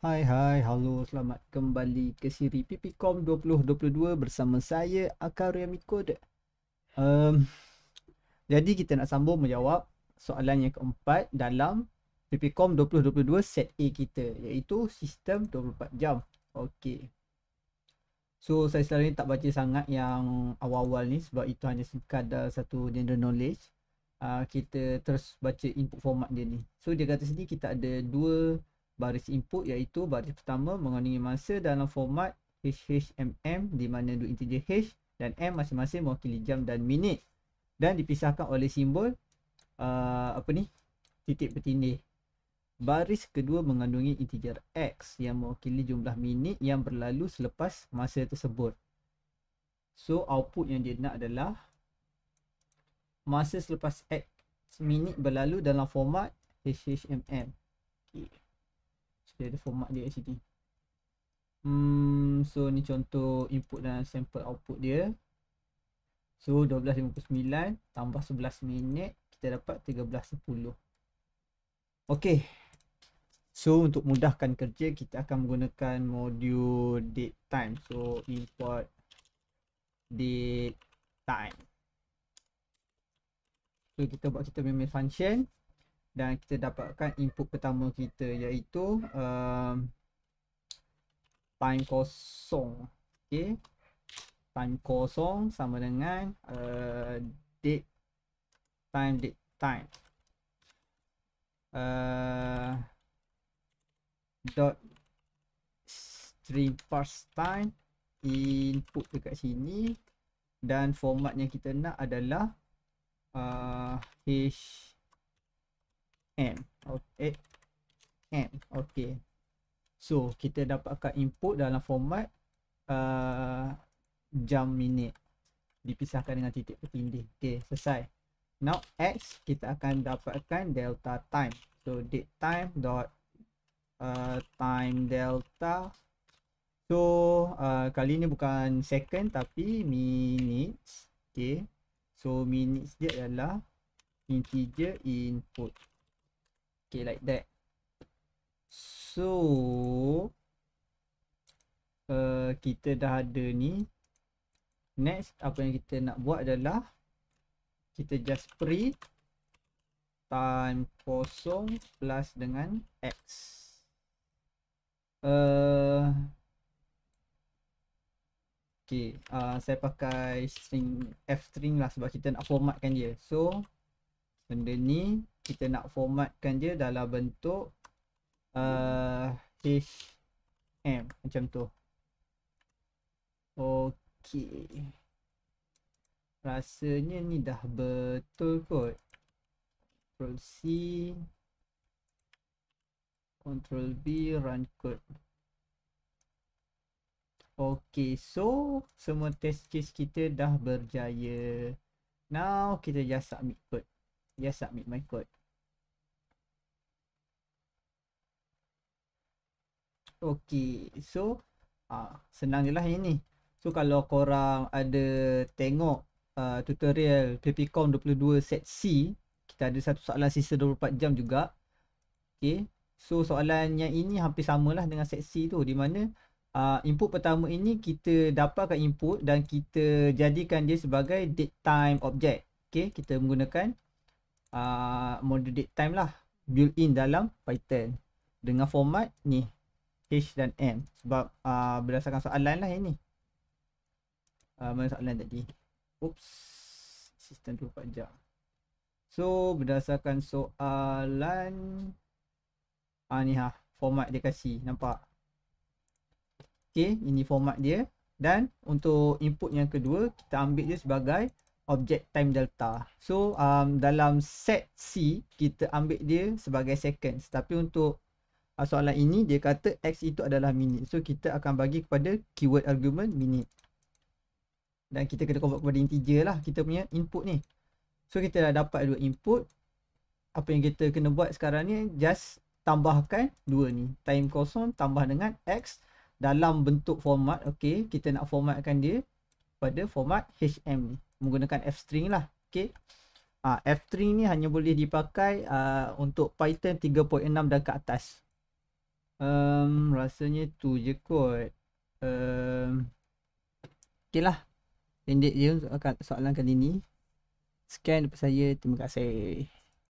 Hai hai, halo, selamat kembali ke siri PPCOM 2022 bersama saya Akari Amikode. Um, jadi kita nak sambung menjawab soalan yang keempat dalam PPCOM 2022 set A kita iaitu sistem 24 jam. Okey. So saya selalu ni tak baca sangat yang awal-awal ni sebab itu hanya sekadar satu general knowledge. Uh, kita terus baca input format dia ni. So dia kata sini kita ada dua baris input iaitu baris pertama mengandungi masa dalam format HHMM di mana dua integer H dan M masing-masing mewakili jam dan minit dan dipisahkan oleh simbol uh, apa ni titik bertindih. Baris kedua mengandungi integer X yang mewakili jumlah minit yang berlalu selepas masa tersebut. So output yang dia nak adalah masa selepas X minit berlalu dalam format HHMM dia ada format dia kat sini hmm, so ni contoh input dan sample output dia so 12.59 tambah 11 minit kita dapat 13.10 ok so untuk mudahkan kerja kita akan menggunakan modul date time so import date time so kita buat kita main function dan kita dapatkan input pertama kita iaitu uh, time kosong ok time kosong sama dengan uh, date time date time uh, dot stream parse time input dekat sini dan formatnya kita nak adalah uh, h M okay. Eh, M okay. So kita dapatkan input dalam format uh, jam minit dipisahkan dengan titik pertindih. Okey, selesai. Now X kita akan dapatkan delta time. So date time dot uh, time delta. So uh, kali ni bukan second tapi minutes. Okey. So minutes dia adalah integer input okay like that so uh, kita dah ada ni next apa yang kita nak buat adalah kita just print time kosong plus dengan x uh, ok uh, saya pakai string f string lah sebab kita nak formatkan dia so benda ni kita nak formatkan dia dalam bentuk uh, HM macam tu Okey. Rasanya ni dah betul kot. Ctrl C. Ctrl B run code. Okey, so semua test case kita dah berjaya. Now kita just submit code. Just submit my code. Okey, so ha, ah, senang je lah So kalau korang ada tengok uh, tutorial PPCOM 22 set C, kita ada satu soalan sisa 24 jam juga. Okey, so soalan yang ini hampir samalah dengan set C tu di mana uh, input pertama ini kita dapatkan input dan kita jadikan dia sebagai date time object. Okey, kita menggunakan uh, model date time lah built in dalam Python dengan format ni H dan M sebab uh, berdasarkan soalan lah ini. Uh, mana soalan tadi? Oops, sistem tu panjang. So berdasarkan soalan ah uh, ni ha, format dia kasi, nampak? Okay, ini format dia dan untuk input yang kedua kita ambil dia sebagai objek time delta. So um, dalam set C kita ambil dia sebagai seconds tapi untuk Ah, soalan ini dia kata X itu adalah minit. So kita akan bagi kepada keyword argument minit. Dan kita kena convert kepada integer lah kita punya input ni. So kita dah dapat dua input. Apa yang kita kena buat sekarang ni just tambahkan dua ni. Time kosong tambah dengan X dalam bentuk format. Okay kita nak formatkan dia pada format HM ni. Menggunakan F string lah. Okay. Ah, F string ni hanya boleh dipakai uh, untuk Python 3.6 dan ke atas um, rasanya tu je kot um, okay lah pendek je soalan kali ni sekian daripada saya terima kasih